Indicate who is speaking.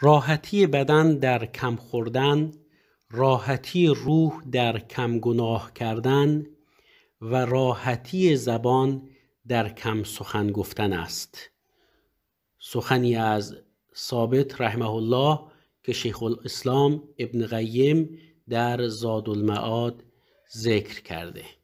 Speaker 1: راحتی بدن در کم خوردن راحتی روح در کم گناه کردن و راحتی زبان در کم سخن گفتن است سخنی از ثابت رحمه الله که شیخ الاسلام ابن قیم در زاد المعاد ذکر کرده